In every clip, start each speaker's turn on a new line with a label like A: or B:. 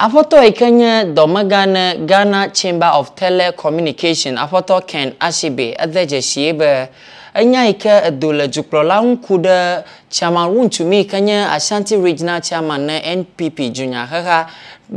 A: Aƒetɔ yi ke nye dɔmegã ne Ghana Chamber of Telecommunication aƒetɔ Ken Ashibe ede dzesie be enya yi ke edo le dukplɔla ŋu ɖe chairman wuntumi kenye ashanti regional chairman na npp junior haha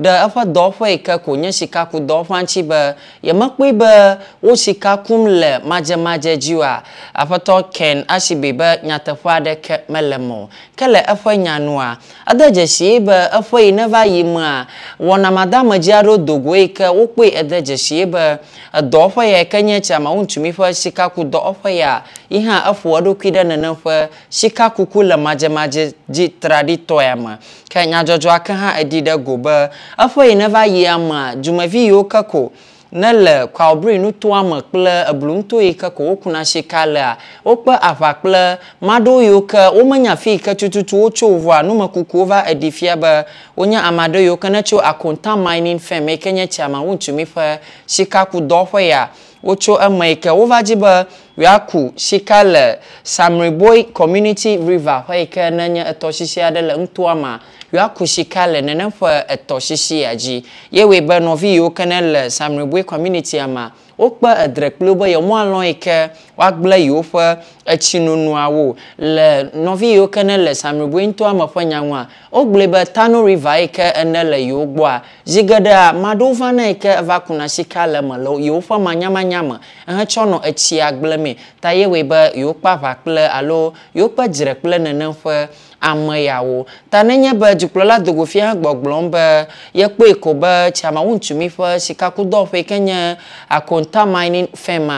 A: ɖe eƒe dɔwɔƒe yi ke ko nye sikaku dɔwɔƒe ŋtsi be yemekpɔe be wo sika kum le madzemadze dzi oa aƒetɔ ken asibe be nyateƒe aɖeke mele me o ke le eƒe nyanua ede dzesie be eƒe yi ne va yi mea wɔnamadamedzi aɖewo dogo yi ke wokpɔe ede dzesie be edɔwɔƒe ya yi ke nye tsama ŋutsumi ƒe sikaku dɔwɔƒe ya yi hã efo eɖokui ɖe nene ƒe sikakuku ku le madzemadze dzi traɖitɔe me ke nyadzɔdzɔa ke hã eɖi ɖe go be eƒe yi ne va yia mea dumevi yiwo ke ko ne le kwalbri nutoa me kple eblu nuto yi ke ko wokuna sika lea wokpe aʋa kple maɖewo yiwo ke womenya fi yi ke tututu wotso voa numekukuwo va eɖi fia be wonye ame aɖe yiwo ke netso akonta mining firm yi ke nye tsiama wuntumi ƒe sikakudɔwɔƒe ya wotso eme yi ke wova dzi be yeaku sika le samriboy community river xɔ yi ke nenye etɔsisi aɖe le ŋtoa ma yeaku sika le nenem ƒe etɔsisia dzi ye wòe be nɔvi yiwo ke ne le samriboy communitya ma wokpe edre kpli wo be yewoalɔ yi ke woagblẽ yewo ƒe etsinonuawo le nɔvi yiwo ke ne le samriboeŋtɔa me ƒe nyanua wogblɔe be tano river yi ke ene le yewo gbɔa zi geɖea maɖewo va na yi ke va kuna sika le me le yewo ƒe manyamanya me hetsɔ nɔ etsia gblẽmee ta ye wɔe be yewo kpe aʋa kple alo yewo kpe dzre kple nenem ƒe ame yawo ta nenye be dukplɔla dogofia hã gbɔgblɔm be yekpee ko be tsiamawo ŋutsumi ƒe sikakudɔwɔƒe yi ke nye akonta mining firm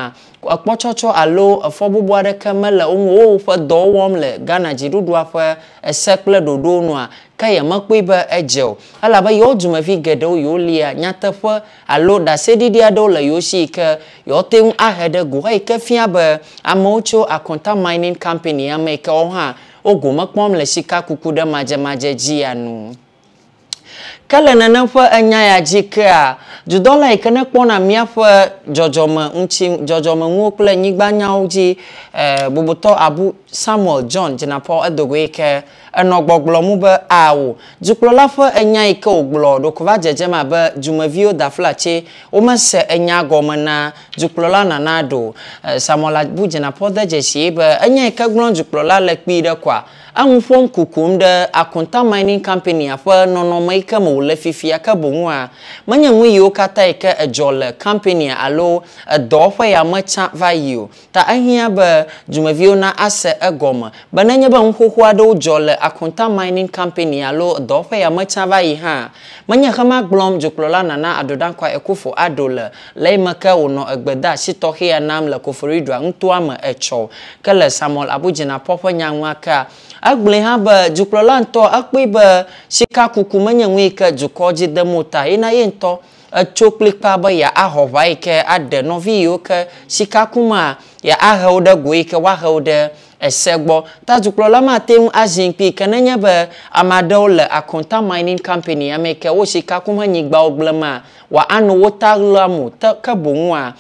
A: ekpɔtsɔtsɔ alo efɔ bubu aɖeke mele wo ŋu wo woƒe dɔwo wɔm le Ghana dziɖuɖua ƒe ese kple ɖoɖo nua ke yemekpɔe be edze o elabe yewo dumevi geɖewo yewo lia nyateƒe alo ɖaseɖiɖi aɖewo le yewo si yi ke yewote ŋu ahe ɖe go heyi ke fia be amewo tso Akonta Mining Company ame yi ke wo hã wo gome kpɔm le kuku ɖe madzemadze dzi ya nu. Ke le nenem ƒe enya ya dzi kea, dzodɔla yi ke ne kpɔna míaƒe dzɔdzɔme ŋutsi dzɔdzɔmenuwo kple nyigbanyawo dzi eh, bobotɔ abu Samuel John dzinapɔ edogo yi ke enɔ gbɔgblɔm be awo dukplɔla ƒe enya yi ke wògblɔ ɖoko va dzedzem abe dumeviwo da flatse womese enya gɔme na dukplɔla nana ɖo eh, Samuel abu dzinapɔ de dzesi be enya yi ke gblɔm dukplɔla le kpui ɖe koa eŋu ƒom kukum ɖe Akunta Mining Company ƒe nɔnɔme yi ke me wòle le fifia ke boŋua menye nu yiwo katã yi e ke edzɔ le company alo edɔwɔƒe ya me va yi o ta ehia be dumeviwo na ase egɔme be nenye be nuxoxo aɖewo dzɔ le akunta mining company alo dɔwɔƒe ya me tsã va yi hã menye hema gblɔm dzokplɔla nana adodankwa ekufo aɖo le le yi e me ke wònɔ egbedeasi tɔxɛ ya nam le koforidoa ŋutoa me etsɔ ke le samuel abudzinapɔ ƒe nyanua kea egblẽ hã be dzokplɔla ŋutɔ ekpee be sikakuku menye nu yi ke dukɔ dzi de mo ta yina ye ŋutɔ etso kpli be ya axɔ ʋa yi ke aɖe nɔvi yiwo ke sikakumea ya ahe wo ɖe go yi ke woahe wo ɖe ese gbɔ ta dukplɔla ma te ŋu azi kpi ke nenye be ame aɖewo le akonta mining company ame yi ke wo sikakum henyigbawo gblema wa anɔ wo ta ɣlea mo ke boŋua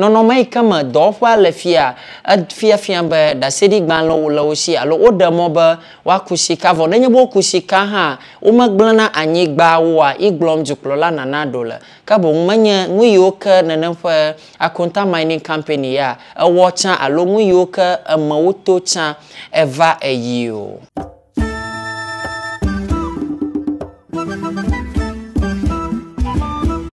A: nɔnɔme yi ke me dɔwɔƒea le fia efiafia be ɖaseɖigbalẽwo le wo si alo woɖe mɔ be woaku sika vɔ nenye be woku sika hã womegblẽna anyigbawoa igblɔm dukplɔla nana ɖo le ke boŋ menye nu yiwo ke nenem ƒe akonta mining company ya ewɔ tsã alo nu yiwo ke emewo to tsã eva eyi o.